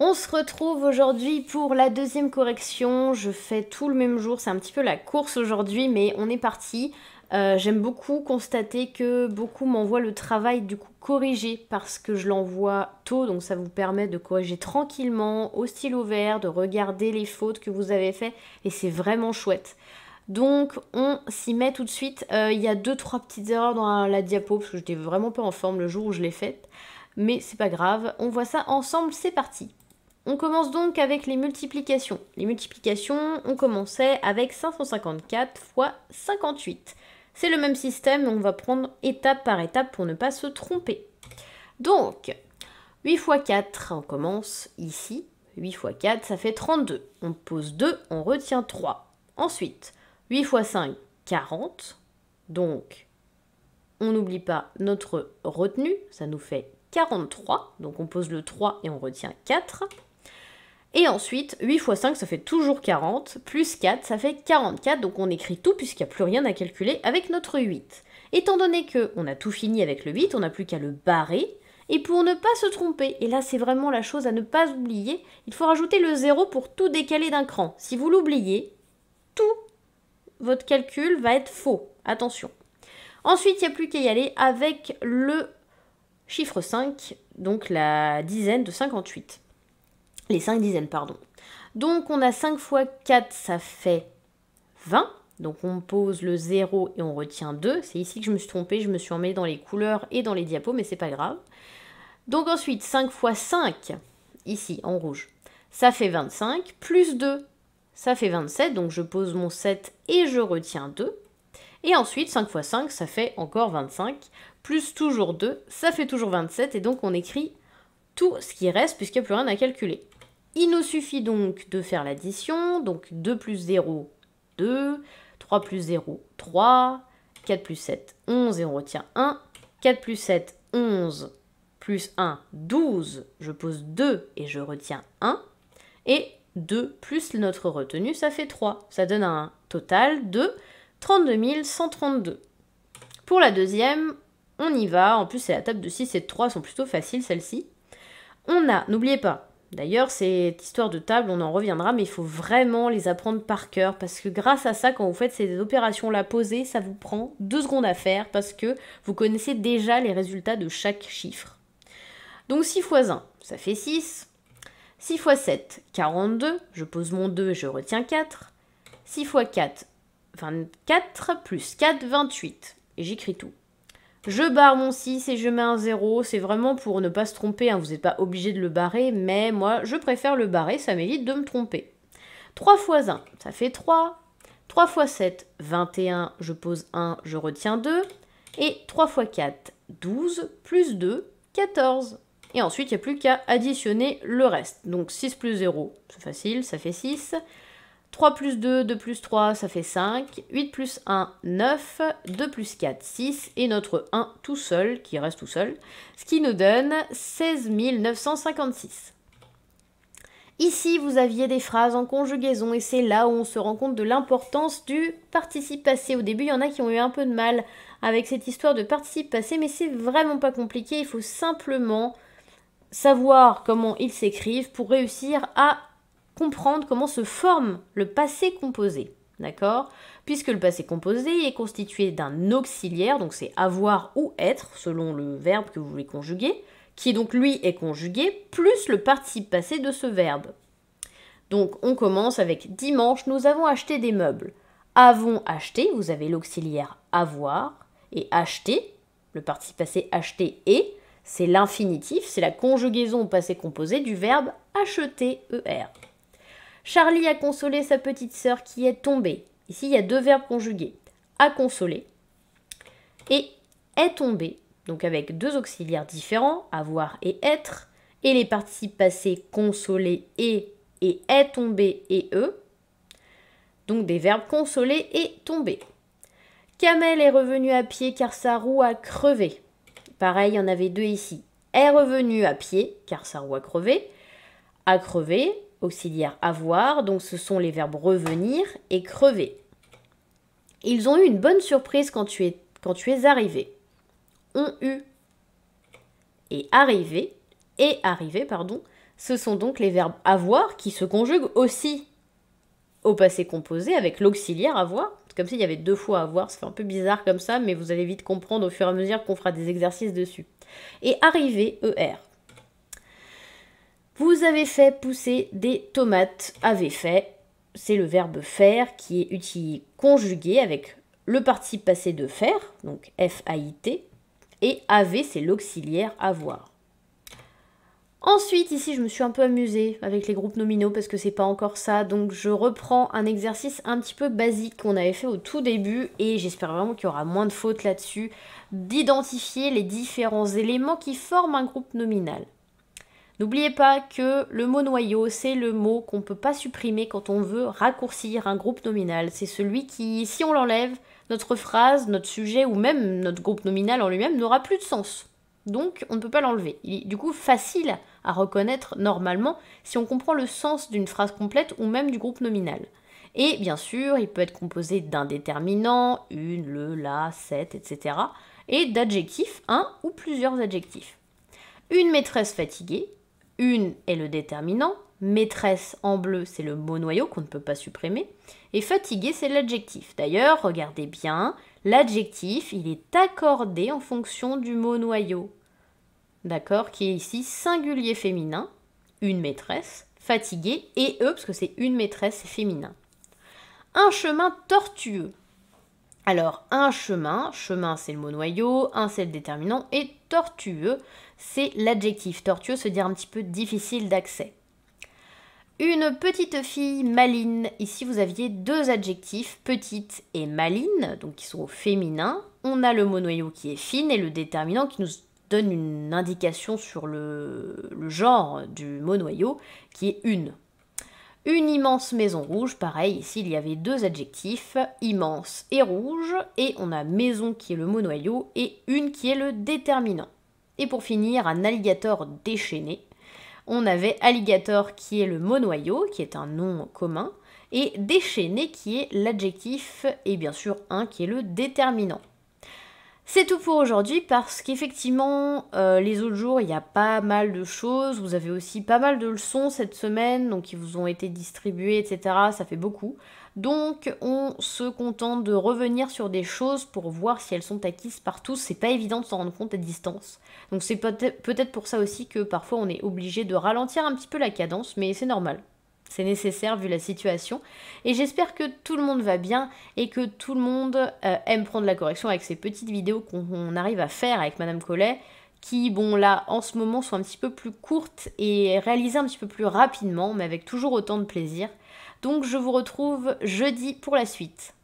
On se retrouve aujourd'hui pour la deuxième correction. Je fais tout le même jour, c'est un petit peu la course aujourd'hui, mais on est parti. Euh, j'aime beaucoup constater que beaucoup m'envoient le travail du coup corrigé parce que je l'envoie tôt, donc ça vous permet de corriger tranquillement au stylo vert, de regarder les fautes que vous avez faites et c'est vraiment chouette. Donc on s'y met tout de suite. Euh, il y a 2-3 petites erreurs dans la diapo parce que j'étais vraiment pas en forme le jour où je l'ai faite. Mais c'est pas grave, on voit ça ensemble, c'est parti. On commence donc avec les multiplications. Les multiplications, on commençait avec 554 x 58. C'est le même système, on va prendre étape par étape pour ne pas se tromper. Donc, 8 x 4, on commence ici. 8 x 4, ça fait 32. On pose 2, on retient 3. Ensuite, 8 x 5, 40. Donc, on n'oublie pas notre retenue, ça nous fait 43. Donc, on pose le 3 et on retient 4. Et ensuite, 8 x 5, ça fait toujours 40, plus 4, ça fait 44, donc on écrit tout puisqu'il n'y a plus rien à calculer avec notre 8. Étant donné que on a tout fini avec le 8, on n'a plus qu'à le barrer, et pour ne pas se tromper, et là c'est vraiment la chose à ne pas oublier, il faut rajouter le 0 pour tout décaler d'un cran. Si vous l'oubliez, tout votre calcul va être faux. Attention. Ensuite, il n'y a plus qu'à y aller avec le chiffre 5, donc la dizaine de 58. Les 5 dizaines, pardon. Donc on a 5 fois 4, ça fait 20. Donc on pose le 0 et on retient 2. C'est ici que je me suis trompée, je me suis emmêlée dans les couleurs et dans les diapos, mais c'est pas grave. Donc ensuite, 5 fois 5, ici en rouge, ça fait 25, plus 2, ça fait 27. Donc je pose mon 7 et je retiens 2. Et ensuite, 5 x 5, ça fait encore 25, plus toujours 2, ça fait toujours 27, et donc on écrit tout ce qui reste, puisqu'il n'y a plus rien à calculer. Il nous suffit donc de faire l'addition, donc 2 plus 0, 2, 3 plus 0, 3, 4 plus 7, 11 et on retient 1, 4 plus 7, 11, plus 1, 12, je pose 2 et je retiens 1, et 2 plus notre retenue, ça fait 3, ça donne un total de 32 132. Pour la deuxième, on y va, en plus c'est la table de 6 et de 3 sont plutôt faciles celles-ci. On a, n'oubliez pas, D'ailleurs, cette histoire de table, on en reviendra, mais il faut vraiment les apprendre par cœur parce que grâce à ça, quand vous faites ces opérations-là posées, ça vous prend deux secondes à faire parce que vous connaissez déjà les résultats de chaque chiffre. Donc 6 x 1, ça fait 6. 6 x 7, 42. Je pose mon 2 et je retiens 4. 6 x 4, 24 plus 4, 28. Et j'écris tout. Je barre mon 6 et je mets un 0. C'est vraiment pour ne pas se tromper. Hein. Vous n'êtes pas obligé de le barrer, mais moi, je préfère le barrer. Ça m'évite de me tromper. 3 x 1, ça fait 3. 3 x 7, 21. Je pose 1, je retiens 2. Et 3 x 4, 12. Plus 2, 14. Et ensuite, il n'y a plus qu'à additionner le reste. Donc 6 plus 0, c'est facile, ça fait 6. 3 plus 2, 2 plus 3, ça fait 5. 8 plus 1, 9. 2 plus 4, 6. Et notre 1 tout seul, qui reste tout seul, ce qui nous donne 16 956. Ici, vous aviez des phrases en conjugaison et c'est là où on se rend compte de l'importance du participe passé. Au début, il y en a qui ont eu un peu de mal avec cette histoire de participe passé, mais c'est vraiment pas compliqué. Il faut simplement savoir comment ils s'écrivent pour réussir à comprendre comment se forme le passé composé. D'accord Puisque le passé composé est constitué d'un auxiliaire, donc c'est avoir ou être, selon le verbe que vous voulez conjuguer, qui donc lui est conjugué, plus le participe passé de ce verbe. Donc on commence avec dimanche, nous avons acheté des meubles. Avons acheté, vous avez l'auxiliaire avoir, et acheter, le participe passé acheter et, c'est l'infinitif, c'est la conjugaison au passé composé du verbe acheter, ER. Charlie a consolé sa petite sœur qui est tombée. Ici, il y a deux verbes conjugués. A consoler et est tombé. Donc avec deux auxiliaires différents, avoir et être, et les participes passés consoler et et est tombé et e. Donc des verbes consoler et tomber. Kamel est revenu à pied car sa roue a crevé. Pareil, il y en avait deux ici. Est revenu à pied car sa roue a crevé. A crevé, auxiliaire avoir, donc ce sont les verbes revenir et crever. Ils ont eu une bonne surprise quand tu es, quand tu es arrivé. Ont eu et arrivé et arrivé, pardon, ce sont donc les verbes avoir qui se conjuguent aussi au passé composé avec l'auxiliaire avoir. comme s'il y avait deux fois avoir, c'est un peu bizarre comme ça, mais vous allez vite comprendre au fur et à mesure qu'on fera des exercices dessus. Et arrivé ER. Vous avez fait pousser des tomates. Avez fait, c'est le verbe faire qui est conjugué avec le participe passé de faire, donc F-A-I-T, et avez, c'est l'auxiliaire avoir. Ensuite, ici, je me suis un peu amusée avec les groupes nominaux parce que c'est pas encore ça. Donc, je reprends un exercice un petit peu basique qu'on avait fait au tout début et j'espère vraiment qu'il y aura moins de fautes là-dessus. D'identifier les différents éléments qui forment un groupe nominal. N'oubliez pas que le mot noyau, c'est le mot qu'on ne peut pas supprimer quand on veut raccourcir un groupe nominal. C'est celui qui, si on l'enlève, notre phrase, notre sujet ou même notre groupe nominal en lui-même n'aura plus de sens. Donc on ne peut pas l'enlever. Il est du coup facile à reconnaître normalement si on comprend le sens d'une phrase complète ou même du groupe nominal. Et bien sûr, il peut être composé d'un déterminant, une, le, la, cette, etc. et d'adjectifs, un ou plusieurs adjectifs. Une maîtresse fatiguée, une est le déterminant, maîtresse en bleu, c'est le mot noyau qu'on ne peut pas supprimer, et fatigué c'est l'adjectif. D'ailleurs, regardez bien, l'adjectif, il est accordé en fonction du mot noyau, d'accord, qui est ici singulier féminin, une maîtresse, fatiguée, et e parce que c'est une maîtresse, féminin. Un chemin tortueux, alors, un chemin, chemin c'est le mot noyau, un c'est le déterminant, et tortueux c'est l'adjectif. Tortueux se dire un petit peu difficile d'accès. Une petite fille maline. Ici, vous aviez deux adjectifs, petite et maline, donc qui sont au féminin. On a le mot noyau qui est fine et le déterminant qui nous donne une indication sur le genre du mot noyau qui est une. Une immense maison rouge, pareil, ici il y avait deux adjectifs, immense et rouge, et on a maison qui est le mot noyau et une qui est le déterminant. Et pour finir, un alligator déchaîné. On avait alligator qui est le mot noyau, qui est un nom commun, et déchaîné qui est l'adjectif, et bien sûr un qui est le déterminant. C'est tout pour aujourd'hui parce qu'effectivement, euh, les autres jours, il y a pas mal de choses. Vous avez aussi pas mal de leçons cette semaine, donc qui vous ont été distribuées, etc. Ça fait beaucoup. Donc, on se contente de revenir sur des choses pour voir si elles sont acquises par tous. C'est pas évident de s'en rendre compte à distance. Donc, c'est peut-être pour ça aussi que parfois on est obligé de ralentir un petit peu la cadence, mais c'est normal. C'est nécessaire vu la situation. Et j'espère que tout le monde va bien et que tout le monde euh, aime prendre la correction avec ces petites vidéos qu'on arrive à faire avec Madame Collet, qui, bon, là, en ce moment, sont un petit peu plus courtes et réalisées un petit peu plus rapidement, mais avec toujours autant de plaisir. Donc, je vous retrouve jeudi pour la suite.